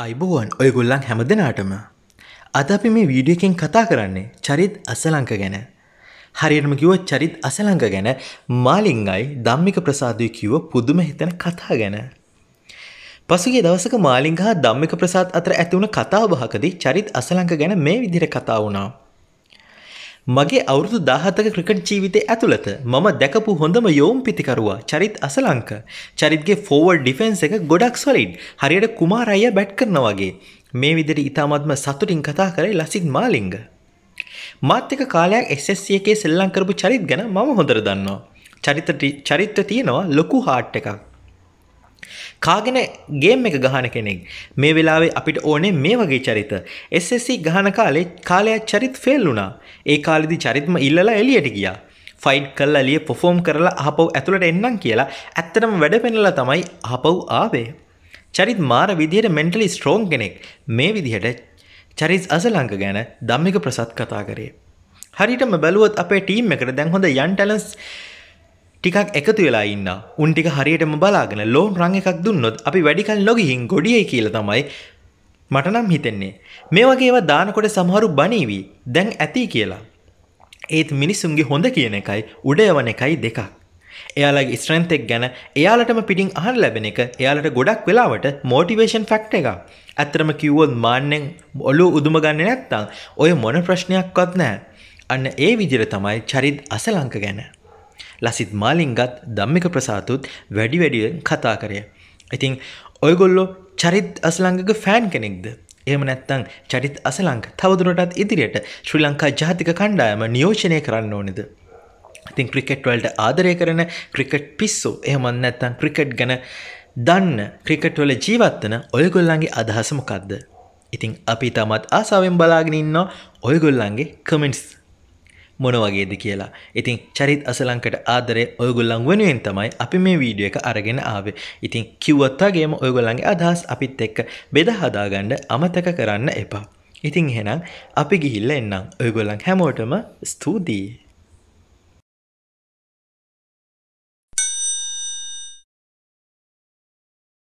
අයිබුවන් ඔයගොල්ලන් හැම දෙනාටම අද අපි මේ වීඩියකෙන් කතා කරන්නේ චරිත් අසලංක ගැන හරියටම කිව චරිත් අසලංක ගැන මාලිංගයි දම්මික ප්‍රසාදය කිව පුදුම හිතන කතා ගැන පසුගේ දවසක මාලිංග හා දම්මික ප්‍රසාත් අතර ඇතිවුණ කතාවභහකදී චරිත් අසලංක ගැන මේ විදිර කතා වුණා මගේ අවුරුදු දාහතක ක්‍රිකට් ජීවිතය ඇතුළත මම දැකපු හොඳම යෝම් පිතිකරවා චරිත් අසලංක චරිත්ගේ ෆෝවර් ඩිෆෙන්න්ස එක ගොඩක් ස්වලින් හරියට කුමාරය බැට් කරනවාගේ මේ විදිරි ඉතාමත්ම සතුටින් කතා කරේ ලසින් මාලිංග. මාත්‍යක කාලයක් එස්සස්සිය එකේ සෙල්ලංකරපු චරිත් ගැන මම හොඳර දන්නවා. චරිත චරිත්‍ර තියෙනවා ලොකු හාට් එකක් කාගෙන ගේම් එක ගහන කෙනෙක් මේ වෙලාවේ අපිට ඕනේ මේ වගේ චරිත SSC ගහන කාලේ කාලයක් චරිත් ෆෙල් වුණා ඒ කාලෙදි චරිත්ම ඉල්ලලා එලියට ගියා ෆයිඩ් කල්ලා ලිය පොෆෝම් කරලා අහපව් ඇතුළට එන්නම් කියලා ඇත්තටම වැඩ පෙනලා තමයි අහපව් ආවේ චරිත් මාර විදිහට මෙන්ටලි ස්ට්‍රෝන් කෙනෙක් මේ විදිහට චරිස් අසලංක ගැන දම්මික ප්‍රසත් කතා කරේ හරිටම බැලුවත් අපේ ටීම් එකට දැන් හොඳ යන් ටැලස් ටිකක් එකතු වෙලා ඉන්න උන් ටික හරියටම බලාගෙන ලෝන් රං එකක් දුන්නොත් අපි වැඩිකල් නොගිහින් ගොඩියයි කියල තමයි මට නම් හිතෙන්නේ මේ වගේව දානකොට සමහරු බනීවී දැන් ඇති කියලා ඒත් මිනිසුන්ගේ හොඳ කියන එකයි උඩයවන එකයි දෙකක් එයාලගේ ස්ත්‍රන්තෙක් ගැන එයාලටම පිටින් අහන් ලැබෙන එක එයාලට ගොඩක් වෙලාවට මෝටිවේෂන් ෆැක්ට එක ඇත්තරම කිව්වොත් මාන්‍යෙන් ඔලු උදුම ගන්න නැත්තං ඔය මොන ප්‍රශ්නයක්වත් නෑ අන්න ඒ විදිර තමයි චරිත් අසලංක ගැන ලසිත් මාලින්ගත් දම්මික ප්‍රසාතුත් වැඩි වැඩියෙන් කතා කරය. ඉතිං ඔයගොල්ලෝ චරිත් අසලංගක ෆෑන් කෙනෙක්ද. එහම නැත්තං චරිත් අසලංක තවදුරටත් ඉදිරියට ශ්‍රී ලංකා ජාතික කණ්ඩායම නියෝෂණය කරන්න ඕනෙද. ඉතින් ක්‍රිකට් වල්ට ආදරය කරන ක්‍රිකට් පිස්සෝ එහමන් නැත්තං ක්‍රිකට් ගැන දන්න ක්‍රිකට්වල ජීවත්වන ඔයගොල්ලන්ගේ අදහසමකක්ද. ඉතිං අපි තමත් ආසාවෙන් බලාගෙනන්න ඔයගොල්ලන්ගේ කමෙන්ට්ස් මොන වගේද කියලා. ඉතින් චරිත් අසලංකට ආදරේ ඔයගොල්ලන් වෙනුවෙන් තමයි අපි මේ වීඩියෝ එක අරගෙන ආවේ. ඉතින් කිව්වත් වගේම ඔයගොල්ලන්ගේ අදහස් අපිත් එක්ක බෙදා හදාගන්න අමතක කරන්න එපා. ඉතින් එහෙනම් අපි ගිහිල්ලා එන්නම්. ඔයගොල්ලන් හැමෝටම ස්තුතියි.